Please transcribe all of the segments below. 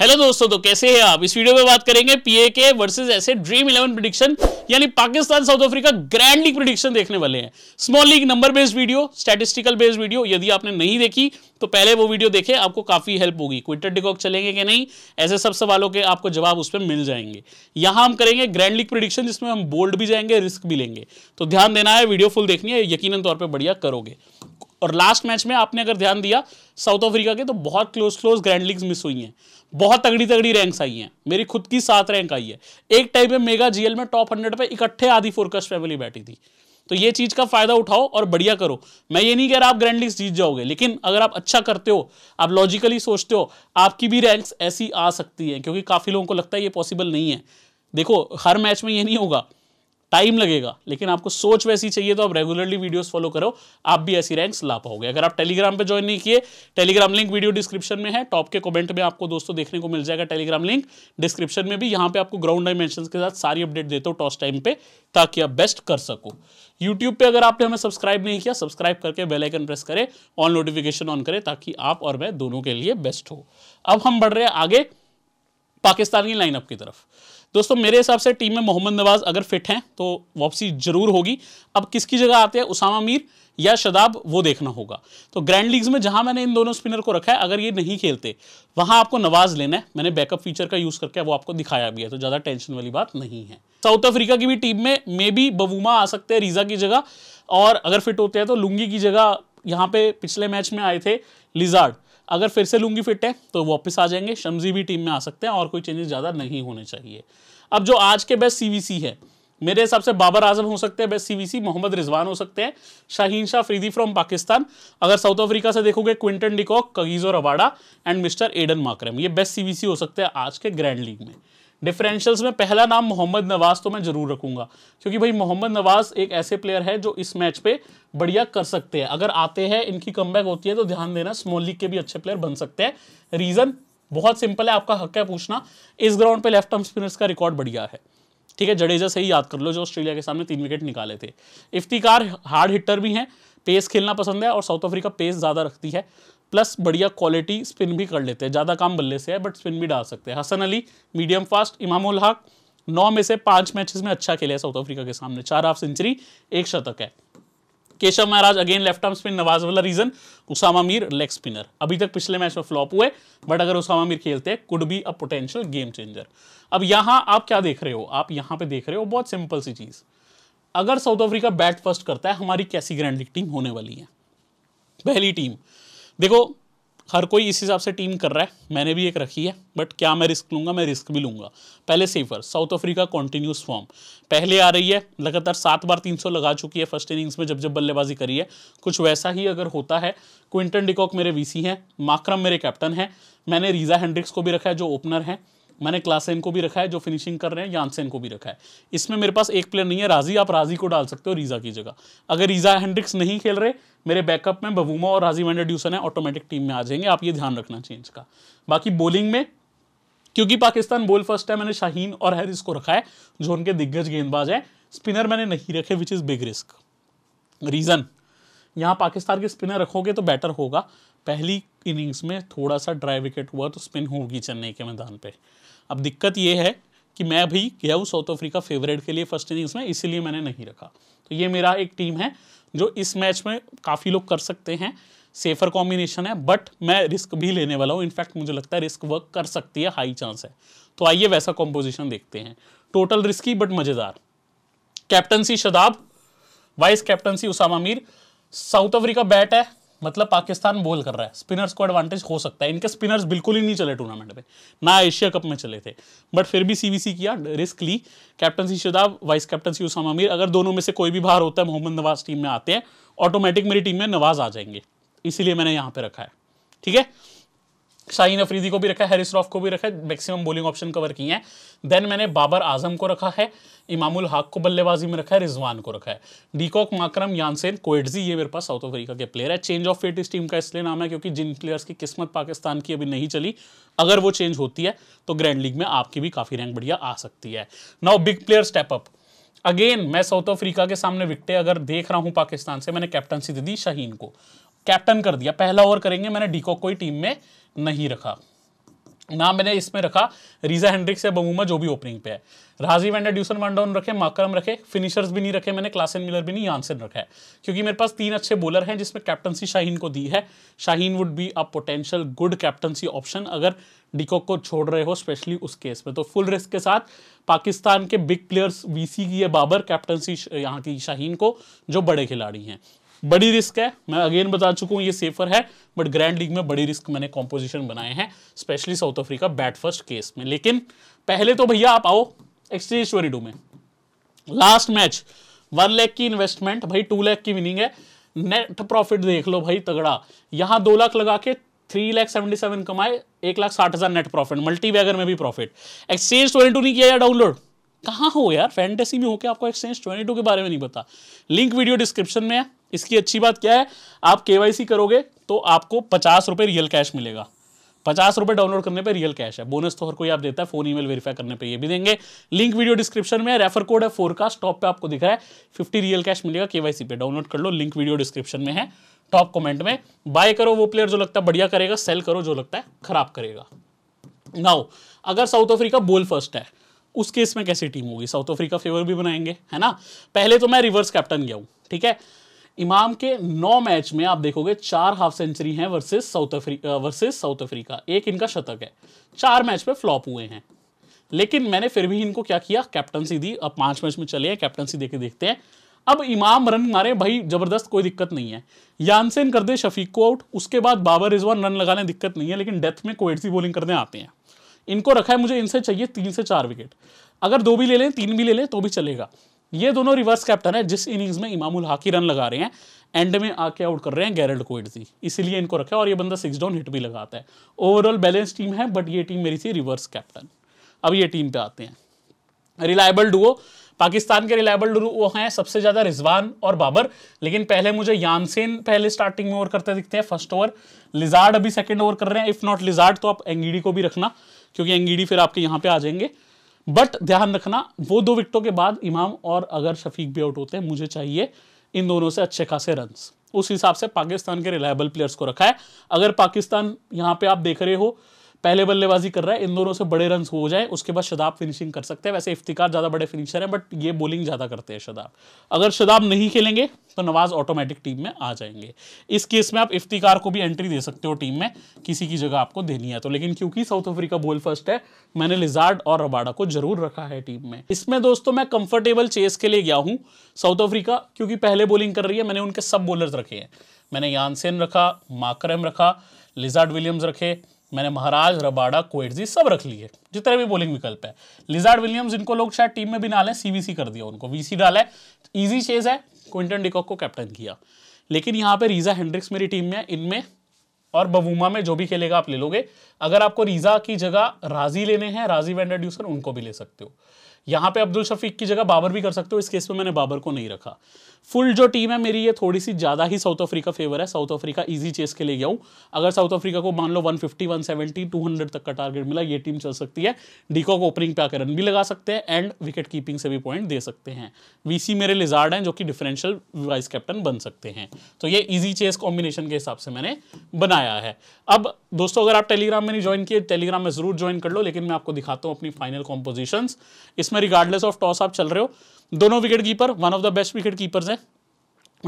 hello दोस्तों तो कैसे हैं आप इस वीडियो में बात करेंगे पीए के वर्सेज ऐसे ड्रीम इलेवन प्रिडिक्शन यानी Pakistan South Africa grand league prediction देखने वाले हैं small league number based video statistical based video यदि आपने नहीं देखी तो पहले वो वीडियो देखें आपको काफ़ी हेल्प होगी क्विटर डिकॉक चलेंगे कि नहीं ऐसे सब सवालों के आपको जवाब उस पर मिल जाएंगे यहां हम करेंगे ग्रैंड लीग प्रिडिक्शन जिसमें हम बोल्ड भी जाएंगे रिस्क भी लेंगे तो ध्यान देना है वीडियो फुल देखनी है यकीन तौर पर बढ़िया करोगे और लास्ट मैच में आपने अगर ध्यान दिया साउथ अफ्रीका के तो बहुत close close grand leagues miss हुई हैं बहुत तगड़ी तगड़ी रैंक्स आई हैं मेरी खुद की सात रैंक आई है एक टाइम में मेगा जीएल में टॉप हंड्रेड पे इकट्ठे आधी फोरकास्ट फैमिली बैठी थी तो ये चीज़ का फ़ायदा उठाओ और बढ़िया करो मैं ये नहीं कह रहा आप ग्रैंड लीग्स जीत जाओगे लेकिन अगर आप अच्छा करते हो आप लॉजिकली सोचते हो आपकी भी रैंक्स ऐसी आ सकती हैं क्योंकि काफ़ी लोगों को लगता है ये पॉसिबल नहीं है देखो हर मैच में ये नहीं होगा टाइम लगेगा लेकिन आपको सोच वैसी चाहिए तो आप रेगुलरली वीडियोस फॉलो करो आप भी ऐसी रैंक्स ला पाओगे अगर आप टेलीग्राम पे ज्वाइन नहीं किए टेलीग्राम लिंक वीडियो डिस्क्रिप्शन में है टॉप के कमेंट में आपको दोस्तों देखने को मिल जाएगा टेलीग्राम लिंक डिस्क्रिप्शन में भी यहाँ पे आपको ग्राउंड डायमेंशन के साथ सारी अपडेट देता हूँ टॉस टाइम पे ताकि आप बेस्ट कर सको यूट्यूब पे अगर आपने हमें सब्सक्राइब नहीं किया सब्सक्राइब करके बेलाइकन प्रेस करें ऑन नोटिफिकेशन ऑन करें ताकि आप और मैं दोनों के लिए बेस्ट हो अब हम बढ़ रहे हैं आगे पाकिस्तानी लाइनअप की तरफ दोस्तों मेरे हिसाब से टीम में मोहम्मद नवाज अगर फिट हैं तो वापसी जरूर होगी अब किसकी जगह आते हैं उसामा मीर या शदाब वो देखना होगा तो ग्रैंड लीग्स में जहां मैंने इन दोनों स्पिनर को रखा है अगर ये नहीं खेलते वहां आपको नवाज लेना है मैंने बैकअप फीचर का यूज़ करके वो आपको दिखाया भी है तो ज़्यादा टेंशन वाली बात नहीं है साउथ अफ्रीका की भी टीम में मे बी बबूमा आ सकते हैं रीज़ा की जगह और अगर फिट होते हैं तो लुंगी की जगह यहाँ पे पिछले मैच में आए थे लिजार्ड अगर फिर से लूंगी फिट है तो वापस आ जाएंगे शमजी भी टीम में आ सकते हैं और कोई चेंजेस ज़्यादा नहीं होने चाहिए अब जो आज के बेस्ट सीवीसी है मेरे हिसाब से बाबर आजम हो सकते हैं बेस्ट सीवीसी मोहम्मद रिजवान हो सकते हैं शाहीन शाह फ्रीदी फ्रॉम पाकिस्तान अगर साउथ अफ्रीका से देखोगे Quinton de Kock Kagiso Rabada and mister Aiden Markram ये बेस्ट सीवीसी हो सकते हैं आज के ग्रैंड लीग में डिफरेंशियल्स में पहला नाम मोहम्मद नवाज तो मैं जरूर रखूंगा क्योंकि भाई मोहम्मद नवाज एक ऐसे प्लेयर है जो इस मैच पे बढ़िया कर सकते हैं अगर आते हैं इनकी कम होती है तो ध्यान देना स्मॉल लीग के भी अच्छे प्लेयर बन सकते हैं रीज़न बहुत सिंपल है आपका हक है पूछना इस ग्राउंड पे लेफ्ट आर्म स्पिनर्स का रिकॉर्ड बढ़िया है ठीक है जडेजा से ही याद कर लो जो ऑस्ट्रेलिया के सामने तीन विकेट निकाले थे इफ्तिकार हार्ड हिटर भी हैं पेस खेलना पसंद है और साउथ अफ्रीका पेस ज़्यादा रखती है प्लस बढ़िया क्वालिटी स्पिन भी कर लेते हैं ज़्यादा काम बल्ले से है बट स्पिन भी डाल सकते हैं हसन अली मीडियम फास्ट इमामुल हक नौ में से पांच मैचेस में अच्छा खेले साउथ अफ्रीका के सामने चार हाफ सेंचुरी एक शतक है Keshav Maharaj again left arm spin Nawaz वाला reason Usama Mir leg spinner अभी तक पिछले मैच में फ्लॉप हुए बट अगर उसामा मीर खेलते हैं could be a potential game changer अब यहाँ आप क्या देख रहे हो आप यहाँ पे देख रहे हो बहुत सिंपल सी चीज़ अगर साउथ अफ्रीका बैट फर्स्ट करता है हमारी कैसी ग्रैंड लीग टीम होने वाली है पहली टीम देखो हर कोई इस हिसाब से टीम कर रहा है मैंने भी एक रखी है बट क्या मैं रिस्क लूंगा मैं रिस्क भी लूँगा पहले safer South Africa continuous form पहले आ रही है लगातार सात बार 300 लगा चुकी है फर्स्ट इनिंग्स में जब जब बल्लेबाजी करी है कुछ वैसा ही अगर होता है क्विंटन डिकॉक मेरे वीसी हैं माक्रम मेरे कैप्टन हैं मैंने रीजा हेंड्रिक्स को भी रखा है जो ओपनर हैं मैंने क्लास एन को भी रखा है जो फिनिशिंग कर रहे हैं यानसेन को भी रखा है इसमें मेरे पास एक प्लेयर नहीं है राजी आप राजी को डाल सकते हो रीजा की जगह अगर रीजा हैंड्रिक्स नहीं खेल रहे मेरे बैकअप में बबूमा और राजी वेंडर है ऑटोमेटिक टीम में आ जाएंगे आप ये ध्यान रखना चेंज का बाकी बॉलिंग में क्योंकि पाकिस्तान बोल फर्स्ट है मैंने शाहीन और हैरिस को रखा है जो उनके दिग्गज गेंदबाज हैं स्पिनर मैंने नहीं रखे which is big risk reason यहाँ पाकिस्तान के स्पिनर रखोगे तो बेटर होगा पहली इनिंग्स में थोड़ा सा ड्राई विकेट हुआ तो स्पिन होगी चेन्नई के मैदान पे अब दिक्कत ये है कि मैं भी गया हूँ साउथ अफ्रीका फेवरेट के लिए फर्स्ट इनिंग्स में इसीलिए मैंने नहीं रखा तो ये मेरा एक टीम है जो इस मैच में काफ़ी लोग कर सकते हैं सेफर कॉम्बिनेशन है बट मैं रिस्क भी लेने वाला हूँ इनफैक्ट मुझे लगता है रिस्क वर्क कर सकती है हाई चांस है तो आइए वैसा कॉम्पोजिशन देखते हैं टोटल रिस्की बट मज़ेदार captaincy Shadab vice captaincy Usama Mir South Africa bat है मतलब पाकिस्तान बोल कर रहा है स्पिनर्स को एडवांटेज हो सकता है इनके स्पिनर्स बिल्कुल ही नहीं चले टूर्नामेंट में ना एशिया कप में चले थे बट फिर भी सीबीसी किया रिस्क ली captaincy Shadab vice captaincy Usama Mir अगर दोनों में से कोई भी बाहर होता है मोहम्मद नवाज टीम में आते हैं ऑटोमेटिक मेरी टीम में नवाज आ जाएंगे इसीलिए मैंने यहाँ पर रखा है ठीक है शाहीन अफरीदी को भी रखा है हैरिस रॉफ को भी रखा है मैक्सिमम बॉलिंग ऑप्शन कवर किए हैं देन मैंने बाबर आजम को रखा है इमामुल हक को बल्लेबाजी में रखा है रिजवान को रखा है डीकॉक माकरम यानसेन कोएडजी ये मेरे पास साउथ अफ्रीका के प्लेयर है चेंज ऑफ फेट इस टीम का इसलिए नाम है क्योंकि जिन प्लेयर्स की किस्मत पाकिस्तान की अभी नहीं चली अगर वो चेंज होती है तो ग्रैंड लीग में आपकी भी काफ़ी रैंक बढ़िया आ सकती है now big player step up again मैं साउथ अफ्रीका के सामने विकटे अगर देख रहा हूँ पाकिस्तान से मैंने कैप्टनसी दे दी शाहीन को कैप्टन कर दिया पहला ओवर करेंगे मैंने डीकॉक को ही टीम में नहीं रखा ना मैंने इसमें रखा रीजा हेंड्रिक्स या बमूमा जो भी ओपनिंग पे है राजीव एंड ड्यूसन वनडाउन रखे माकरम रखे फिनिशर्स भी नहीं रखे मैंने क्लासन मिलर भी नहीं आंसर रखा है क्योंकि मेरे पास तीन अच्छे बॉलर हैं जिसमें कैप्टनसी शाहीन को दी है Shaheen would be a potential good captaincy option अगर डिकॉक को छोड़ रहे हो स्पेशली उस केस में तो फुल रिस्क के साथ पाकिस्तान के बिग प्लेयर्स वी की है बाबर कैप्टनसी यहाँ की शाहीन को जो बड़े खिलाड़ी हैं बड़ी रिस्क है मैं अगेन बता चुका हूँ ये सेफर है बट ग्रैंड लीग में बड़ी रिस्क मैंने कॉम्पोजिशन बनाए हैं specially South Africa bat first case में लेकिन पहले तो भैया आप आओ एक्सटेश्वरी डू में लास्ट मैच वन लैख की इन्वेस्टमेंट भाई टू लैख की विनिंग है नेट प्रॉफिट देख लो भाई तगड़ा यहाँ दो लाख लगा के थ्री लाख सेवेंटी सेवन कमाए एक लाख साठ हज़ार नेट प्रॉफिट मल्टी वैगर में भी प्रॉफिट एक्सचेंज ट्वेंटी टू नहीं किया या डाउनलोड कहाँ हो यार फैंटेसी में होके आपको एक्सचेंज ट्वेंटी टू के बारे में नहीं पता लिंक वीडियो डिस्क्रिप्शन में है इसकी अच्छी बात क्या है आप के करोगे तो आपको पचास रुपये रियल कैश मिलेगा पचास रुपये डाउनलोड करने पे रियल कैश है बोनस तो हर कोई आप देता है फोन ईमेल वेरीफाई करने पे ये भी देंगे लिंक वीडियो डिस्क्रिप्शन में रेफर कोड है फोर का टॉप पे आपको दिख रहा है फिफ्टी रियल कैश मिलेगा के पे डाउनलोड कर लो लिंक वीडियो डिस्क्रिप्शन में है टॉप कॉमेंट में बाय करो वो प्लेयर जो लगता है बढ़िया करेगा सेल करो जो लगता है खराब करेगा नाउ अगर साउथ अफ्रीका बोल फर्स्ट है उस केस में कैसी टीम होगी साउथ अफ्रीका फेवर भी बनाएंगे है ना पहले तो मैं रिवर्स कैप्टन गया हूँ ठीक है इमाम के नौ मैच में आप देखोगे चार हाफ सेंचुरी हैं versus South Africa versus South Africa एक इनका शतक है चार मैच पे फ्लॉप हुए हैं लेकिन मैंने फिर भी इनको क्या किया कैप्टनसी दी अब पांच मैच में चले हैं कैप्टनसी देखे देखते हैं अब इमाम रन मारे भाई जबरदस्त कोई दिक्कत नहीं है यानसेन कर दे शफीक को आउट उसके बाद बाबर रिजवान रन लगाने दिक्कत नहीं है लेकिन डेथ में कोएडसी बॉलिंग करने आते हैं इनको रखा है मुझे इनसे चाहिए तीन से चार विकेट अगर दो भी ले लें तीन भी ले लें तो भी चलेगा ये दोनों रिवर्स कैप्टन है जिस इनिंग्स में इमामुल हाकी रन लगा रहे हैं एंड में आके आउट कर रहे हैं गैरल्ड कोइटजी इसीलिए इनको रखा है और ये बंदा सिक्स डाउन हिट भी लगाता है ओवरऑल बैलेंस टीम है बट ये टीम मेरी थी रिवर्स कैप्टन अब ये टीम पे आते हैं रिलायबल डुओ पाकिस्तान के रिलायबल वो हैं सबसे ज़्यादा रिजवान और बाबर लेकिन पहले मुझे यानसेन पहले स्टार्टिंग में ओवर करते दिखते हैं फर्स्ट ओवर लिजार्ड अभी सेकेंड ओवर कर रहे हैं इफ़ नॉट लिजार्ड तो आप एंगीडी को भी रखना क्योंकि एंगीडी फिर आपके यहाँ पे आ जाएंगे बट ध्यान रखना वो दो विकटों के बाद इमाम और अगर शफीक भी आउट होते हैं मुझे चाहिए इन दोनों से अच्छे खासे रन उस हिसाब से पाकिस्तान के रिलायबल प्लेयर्स को रखा है अगर पाकिस्तान यहाँ पे आप देख रहे हो पहले बल्लेबाजी कर रहा है इन दोनों से बड़े रन हो जाए उसके बाद शदाब फिनिशिंग कर सकते हैं वैसे इफ्तिकार ज़्यादा बड़े फिनिशर हैं बट ये बॉलिंग ज़्यादा करते हैं शदाब अगर शदाब नहीं खेलेंगे तो नवाज़ ऑटोमेटिक टीम में आ जाएंगे इस केस में आप इफ्तिकार को भी एंट्री दे सकते हो टीम में किसी की जगह आपको देनी है तो लेकिन क्योंकि साउथ अफ्रीका बोल फर्स्ट है मैंने लिजार्ड और रबाडा को जरूर रखा है टीम में इसमें दोस्तों मैं कंफर्टेबल चेस के लिए गया हूँ साउथ अफ्रीका क्योंकि पहले बॉलिंग कर रही है मैंने उनके सब बॉलर रखे हैं मैंने यानसेन रखा माकरम रखा लिजार्ड विलियम्स रखे मैंने महाराज रबाड़ा कोएटजी सब रख लिए जितने भी बोलिंग विकल्प है लिजार्ड विलियम्स इनको लोग शायद टीम में भी ना लें सीवीसी कर दिया उनको वीसी डाला है ईजी चेज है क्विंटन डिकॉक को कैप्टन किया लेकिन यहाँ पे रीजा हेंड्रिक्स मेरी टीम में है इनमें और बबूमा में जो भी खेलेगा आप ले लोगे अगर आपको रीजा की जगह राजी लेने हैं राजी वेंडर ड्यूसर उनको भी ले सकते हो यहां पे अब्दुल शफीक की जगह बाबर भी कर सकते हो इस केस में मैंने बाबर को नहीं रखा फुल जो टीम है मेरी ये थोड़ी सी ज़्यादा ही साउथ अफ्रीका फेवर है साउथ अफ्रीका इजी चेस के लिए गया हूं अगर साउथ अफ्रीका को मान लो 150, 170, 200 तक का टारगेट मिला ये टीम चल सकती है को ओपनिंग पे आकर रन भी लगा सकते हैं एंड विकेट कीपिंग से भी पॉइंट दे सकते हैं वीसी मेरे लिजार्ड हैं जो कि डिफरेंशियल वाइस कैप्टन बन सकते हैं तो ये ईजी चेस कॉम्बिनेशन के हिसाब से मैंने बनाया है अब दोस्तों अगर आप टेलीग्राम में नहीं ज्वाइन किए टेलीग्राम में जरूर ज्वाइन कर लो लेकिन मैं आपको दिखाता हूँ अपनी फाइनल कॉम्पोजिशन इसमें रिगार्डलेस ऑफ टॉस आप चल रहे हो दोनों wicket keeper one of the best wicket keepers है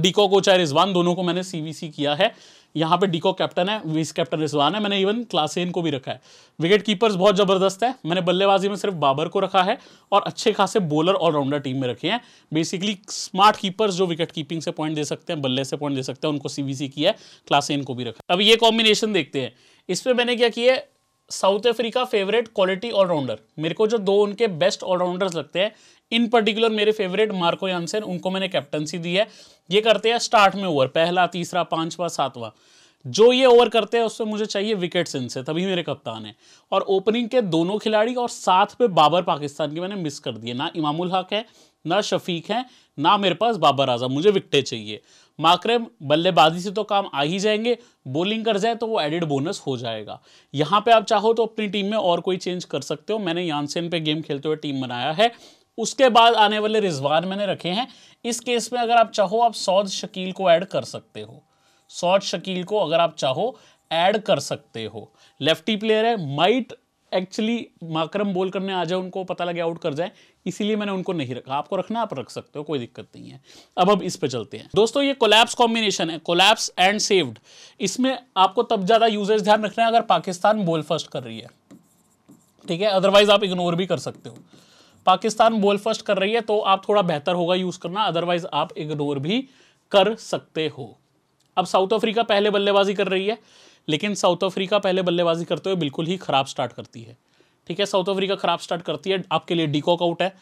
डीकॉक ओचार रिजवान दोनों को मैंने सीवीसी किया है यहाँ पे डिको कैप्टन है विस कैप्टन रिजवान है मैंने इवन क्लासेन को भी रखा है विकेट कीपर्स बहुत ज़बरदस्त है मैंने बल्लेबाजी में सिर्फ बाबर को रखा है और अच्छे खासे बॉलर ऑलराउंडर टीम में रखे हैं बेसिकली स्मार्ट कीपर्स जो विकेट कीपिंग से पॉइंट दे सकते हैं बल्ले से पॉइंट दे सकते हैं उनको सी किया है क्लासेन को भी रखा है अब ये कॉम्बिनेशन देखते हैं इसमें मैंने क्या किया South Africa favourite quality allrounder मेरे को जो दो उनके बेस्ट ऑलराउंडर्स लगते हैं इन पर्टिकुलर मेरे फेवरेट मार्को यानसेन उनको मैंने कैप्टनसी दी है ये करते हैं स्टार्ट में ओवर पहला तीसरा पांचवा सातवां जो ये ओवर करते हैं उसमें मुझे चाहिए विकेट सिंह से तभी मेरे कप्तान हैं और ओपनिंग के दोनों खिलाड़ी और साथ में बाबर पाकिस्तान के मैंने मिस कर दिए ना इमामुल हक है ना शफीक है ना मेरे पास बाबर आजम मुझे विकटें चाहिए माकर बल्लेबाजी से तो काम आ ही जाएंगे बॉलिंग कर जाए तो वो एडिड बोनस हो जाएगा यहाँ पे आप चाहो तो अपनी टीम में और कोई चेंज कर सकते हो मैंने यानसेन पे गेम खेलते हुए टीम बनाया है उसके बाद आने वाले रिजवान मैंने रखे हैं इस केस में अगर आप चाहो आप सौद शकील को ऐड कर सकते हो शॉर्ट शकील को अगर आप चाहो ऐड कर सकते हो लेफ्टी प्लेयर है माइट एक्चुअली माक्रम बोल करने आ जाए उनको पता लगे आउट कर जाए इसीलिए मैंने उनको नहीं रखा आपको रखना आप रख सकते हो कोई दिक्कत नहीं है अब अब इस पे चलते हैं दोस्तों ये कोलैप्स कॉम्बिनेशन है कोलैप्स एंड सेव्ड इसमें आपको तब ज़्यादा यूजेज ध्यान रखना है अगर पाकिस्तान बॉल फर्स्ट कर रही है ठीक है अदरवाइज आप इग्नोर भी कर सकते हो पाकिस्तान बॉल फर्स्ट कर रही है तो आप थोड़ा बेहतर होगा यूज़ करना अदरवाइज आप इग्नोर भी कर सकते हो अब साउथ अफ्रीका पहले बल्लेबाजी कर रही है लेकिन साउथ अफ्रीका पहले बल्लेबाजी करते हुए बिल्कुल ही खराब स्टार्ट करती है ठीक है साउथ अफ्रीका खराब स्टार्ट करती है आपके लिए डिकॉक आउट है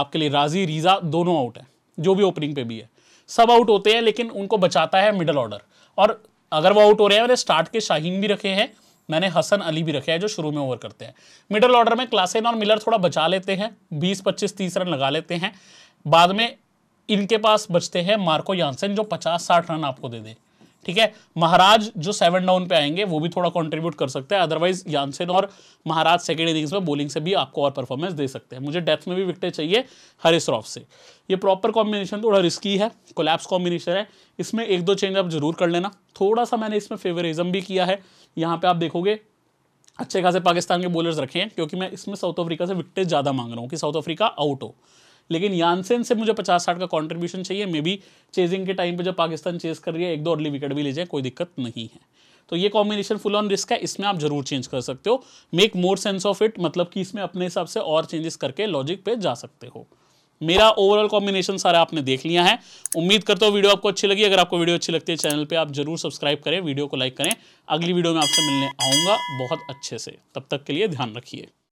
आपके लिए राजी रीजा दोनों आउट है जो भी ओपनिंग पे भी है सब आउट होते हैं लेकिन उनको बचाता है मिडल ऑर्डर और अगर वो आउट हो रहे हैं मैंने स्टार्ट के शाहीन भी रखे हैं मैंने हसन अली भी रखे हैं जो शुरू में ओवर करते हैं मिडल ऑर्डर में क्लासेन और मिलर थोड़ा बचा लेते हैं बीस पच्चीस तीस रन लगा लेते हैं बाद में इनके पास बचते हैं मार्को यानसन जो पचास साठ रन आपको दे दे ठीक है महाराज जो सेवन डाउन पे आएंगे वो भी थोड़ा कंट्रीब्यूट कर सकते हैं अदरवाइज यानसेन और महाराज सेकेंड इनिंग्स में बॉलिंग से भी आपको और परफॉर्मेंस दे सकते हैं मुझे डेथ में भी विकटें चाहिए हरे श्रॉफ से ये प्रॉपर कॉम्बिनेशन थोड़ा रिस्की है कोलैप्स कॉम्बिनेशन है इसमें एक दो चेंज आप जरूर कर लेना थोड़ा सा मैंने इसमें फेवरिज्म भी किया है यहाँ पर आप देखोगे अच्छे खासे पाकिस्तान के बॉलर्स रखे हैं क्योंकि मैं इसमें साउथ अफ्रीका से विकटेज ज़्यादा मांग रहा हूँ कि साउथ अफ्रीका आउट हो लेकिन यानसेन से मुझे पचास साठ का कॉन्ट्रीब्यूशन चाहिए मे बी चेजिंग के टाइम पर जब पाकिस्तान चेज कर रही है एक दो अर्ली विकेट भी ले जाए कोई दिक्कत नहीं है तो ये कॉम्बिनेशन फुल ऑन रिस्क है इसमें आप जरूर चेंज कर सकते हो make more sense of it मतलब कि इसमें अपने हिसाब से और चेंजेस करके लॉजिक पे जा सकते हो मेरा ओवरऑल कॉम्बिनेशन सारा आपने देख लिया है उम्मीद करता हूँ वीडियो आपको अच्छी लगी अगर आपको वीडियो अच्छी लगती है चैनल पे आप जरूर सब्सक्राइब करें वीडियो को लाइक करें अगली वीडियो में आपसे मिलने आऊँगा बहुत अच्छे से तब तक के लिए ध्यान रखिए